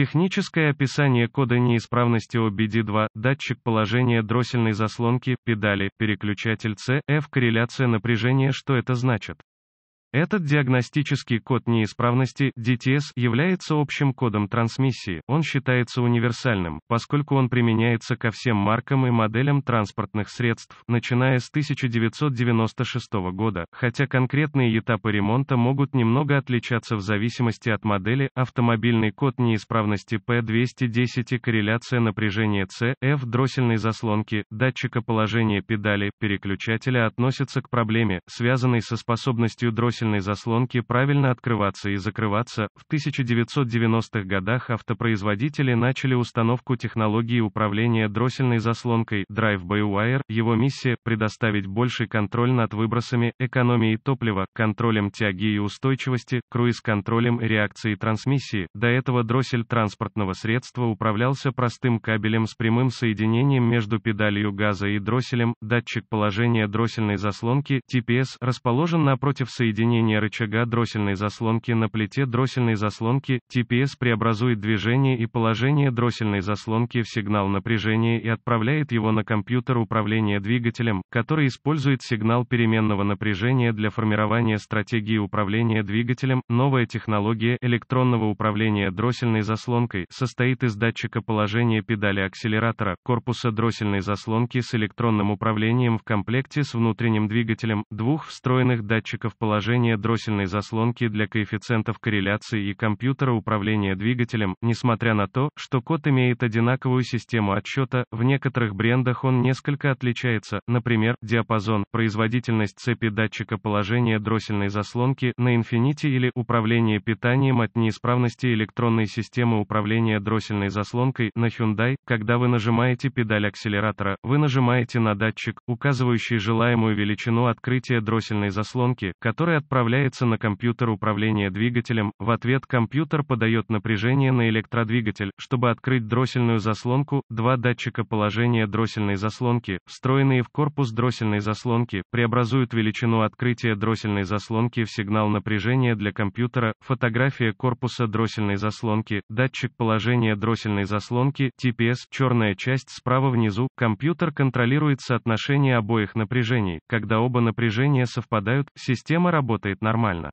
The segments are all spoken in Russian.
Техническое описание кода неисправности OBD2, датчик положения дроссельной заслонки, педали, переключатель C, F, корреляция напряжения, что это значит? Этот диагностический код неисправности DTS является общим кодом трансмиссии, он считается универсальным, поскольку он применяется ко всем маркам и моделям транспортных средств, начиная с 1996 года, хотя конкретные этапы ремонта могут немного отличаться в зависимости от модели, автомобильный код неисправности P210 и корреляция напряжения CF дроссельной заслонки, датчика положения педали, переключателя относятся к проблеме, связанной со способностью дроссель весельной заслонки правильно открываться и закрываться. В 1990-х годах автопроизводители начали установку технологии управления дроссельной заслонкой Drive-by Wire. Его миссия – предоставить больший контроль над выбросами, экономией топлива, контролем тяги и устойчивости, круиз-контролем и реакцией трансмиссии. До этого дроссель транспортного средства управлялся простым кабелем с прямым соединением между педалью газа и дросселем. Датчик положения дроссельной заслонки TPS расположен напротив соединения изменение рычага дроссельной заслонки на плите дроссельной заслонки, TPS преобразует движение и положение дроссельной заслонки в сигнал напряжения и отправляет его на компьютер управления двигателем, который использует сигнал переменного напряжения для формирования стратегии управления двигателем. Новая технология электронного управления дроссельной заслонкой состоит из датчика положения педали акселератора, корпуса дроссельной заслонки с электронным управлением в комплекте с внутренним двигателем, двух встроенных датчиков положения положение дроссельной заслонки для коэффициентов корреляции и компьютера управления двигателем, несмотря на то, что код имеет одинаковую систему отсчета, в некоторых брендах он несколько отличается, например, диапазон, производительность цепи датчика положения дроссельной заслонки на Infiniti или управление питанием от неисправности электронной системы управления дроссельной заслонкой на Hyundai, когда вы нажимаете педаль акселератора, вы нажимаете на датчик, указывающий желаемую величину открытия дроссельной заслонки, который от отправляется на компьютер управления двигателем, в ответ компьютер подает напряжение на электродвигатель, чтобы открыть дроссельную заслонку, два датчика положения дроссельной заслонки, встроенные в корпус дроссельной заслонки, преобразуют величину открытия дроссельной заслонки в сигнал напряжения для компьютера, фотография корпуса дроссельной заслонки, датчик положения дроссельной заслонки, TPS, черная часть справа внизу, компьютер контролирует соотношение обоих напряжений, когда оба напряжения совпадают, система работает работает нормально.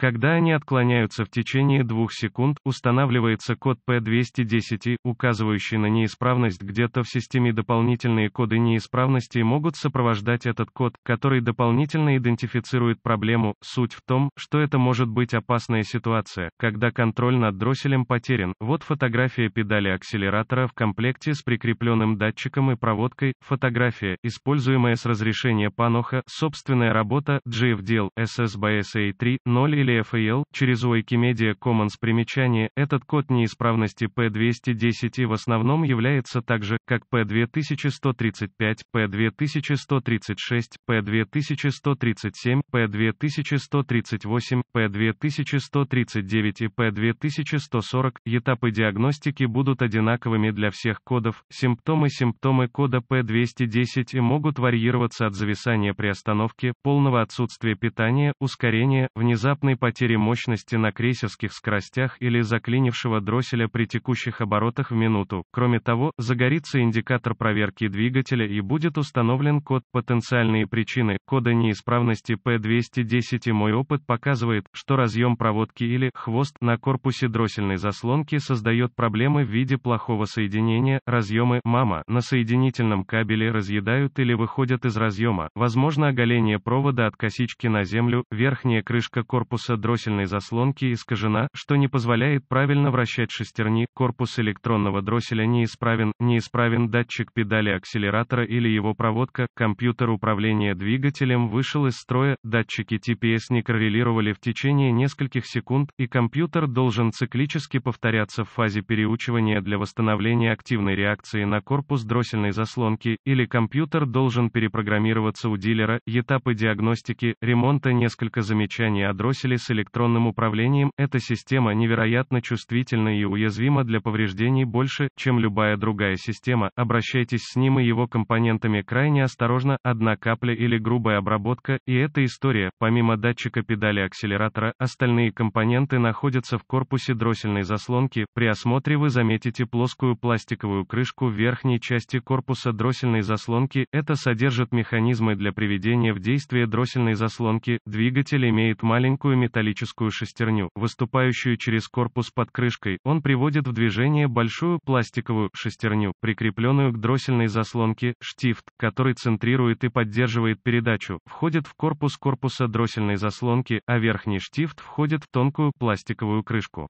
Когда они отклоняются в течение двух секунд, устанавливается код P210, указывающий на неисправность где-то в системе. Дополнительные коды неисправности могут сопровождать этот код, который дополнительно идентифицирует проблему. Суть в том, что это может быть опасная ситуация, когда контроль над дросселем потерян. Вот фотография педали акселератора в комплекте с прикрепленным датчиком и проводкой, фотография, используемая с разрешения паноха, собственная работа, GFDL, SSBSA 3, или или FAL, через Wikimedia Commons примечание, этот код неисправности P210 и в основном является также как P2135, P2136, P2137, P2138, P2139 и P2140, этапы диагностики будут одинаковыми для всех кодов, симптомы симптомы кода P210 и могут варьироваться от зависания при остановке, полного отсутствия питания, ускорения, внезапной потери мощности на крейсерских скоростях или заклинившего дросселя при текущих оборотах в минуту. Кроме того, загорится индикатор проверки двигателя и будет установлен код. Потенциальные причины кода неисправности P210 и мой опыт показывает, что разъем проводки или хвост на корпусе дроссельной заслонки создает проблемы в виде плохого соединения, разъемы «мама» на соединительном кабеле разъедают или выходят из разъема, возможно оголение провода от косички на землю, верхняя крышка корпуса корпуса дроссельной заслонки искажена, что не позволяет правильно вращать шестерни, корпус электронного дросселя неисправен, неисправен датчик педали акселератора или его проводка, компьютер управления двигателем вышел из строя, датчики TPS не коррелировали в течение нескольких секунд, и компьютер должен циклически повторяться в фазе переучивания для восстановления активной реакции на корпус дроссельной заслонки, или компьютер должен перепрограммироваться у дилера, этапы диагностики, ремонта несколько замечаний о дросселе с электронным управлением, эта система невероятно чувствительна и уязвима для повреждений больше, чем любая другая система, обращайтесь с ним и его компонентами крайне осторожно, одна капля или грубая обработка, и эта история, помимо датчика педали акселератора, остальные компоненты находятся в корпусе дроссельной заслонки, при осмотре вы заметите плоскую пластиковую крышку в верхней части корпуса дроссельной заслонки, это содержит механизмы для приведения в действие дроссельной заслонки, двигатель имеет маленькую металлическую шестерню, выступающую через корпус под крышкой, он приводит в движение большую пластиковую шестерню, прикрепленную к дроссельной заслонке, штифт, который центрирует и поддерживает передачу, входит в корпус корпуса дроссельной заслонки, а верхний штифт входит в тонкую пластиковую крышку.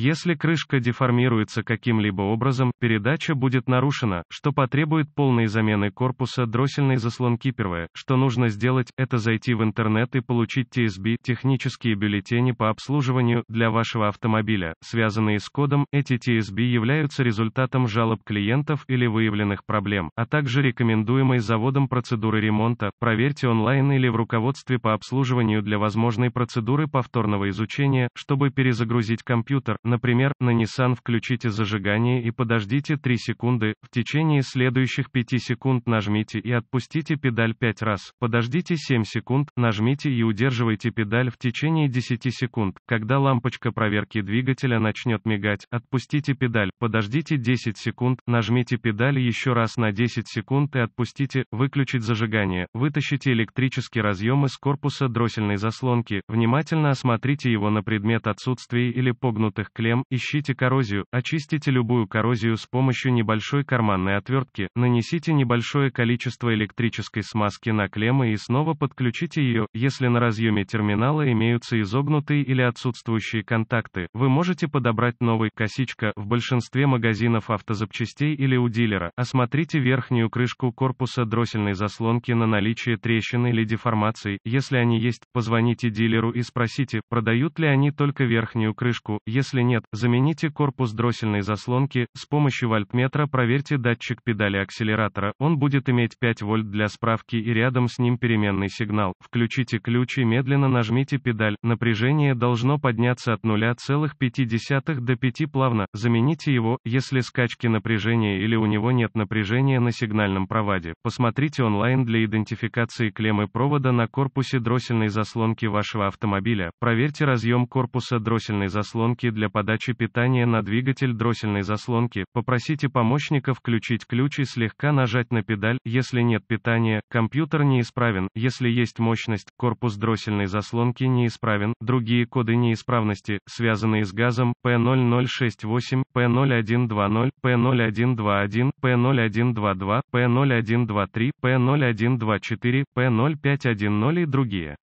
Если крышка деформируется каким-либо образом, передача будет нарушена, что потребует полной замены корпуса дроссельной заслонки. Первое, что нужно сделать, это зайти в интернет и получить TSB, технические бюллетени по обслуживанию, для вашего автомобиля, связанные с кодом. Эти TSB являются результатом жалоб клиентов или выявленных проблем, а также рекомендуемой заводом процедуры ремонта. Проверьте онлайн или в руководстве по обслуживанию для возможной процедуры повторного изучения, чтобы перезагрузить компьютер, Например, на Nissan включите зажигание и подождите 3 секунды, в течение следующих 5 секунд нажмите и отпустите педаль 5 раз, подождите 7 секунд, нажмите и удерживайте педаль в течение 10 секунд, когда лампочка проверки двигателя начнет мигать, отпустите педаль, подождите 10 секунд, нажмите педаль еще раз на 10 секунд и отпустите, выключить зажигание, вытащите электрический разъем из корпуса дроссельной заслонки, внимательно осмотрите его на предмет отсутствия или погнутых клем, ищите коррозию, очистите любую коррозию с помощью небольшой карманной отвертки, нанесите небольшое количество электрической смазки на клеммы и снова подключите ее, если на разъеме терминала имеются изогнутые или отсутствующие контакты, вы можете подобрать новый «косичка» в большинстве магазинов автозапчастей или у дилера, осмотрите верхнюю крышку корпуса дроссельной заслонки на наличие трещин или деформаций, если они есть, позвоните дилеру и спросите, продают ли они только верхнюю крышку, если если нет, замените корпус дроссельной заслонки, с помощью вольтметра проверьте датчик педали акселератора, он будет иметь 5 вольт для справки и рядом с ним переменный сигнал. Включите ключ и медленно нажмите педаль, напряжение должно подняться от 0,5 до 5 плавно, замените его, если скачки напряжения или у него нет напряжения на сигнальном проводе. Посмотрите онлайн для идентификации клеммы провода на корпусе дроссельной заслонки вашего автомобиля, проверьте разъем корпуса дроссельной заслонки для для подачи питания на двигатель дроссельной заслонки, попросите помощника включить ключ и слегка нажать на педаль, если нет питания, компьютер неисправен, если есть мощность, корпус дроссельной заслонки неисправен, другие коды неисправности, связанные с газом, P0068, P0120, P0121, P0122, P0123, P0124, P0510 и другие.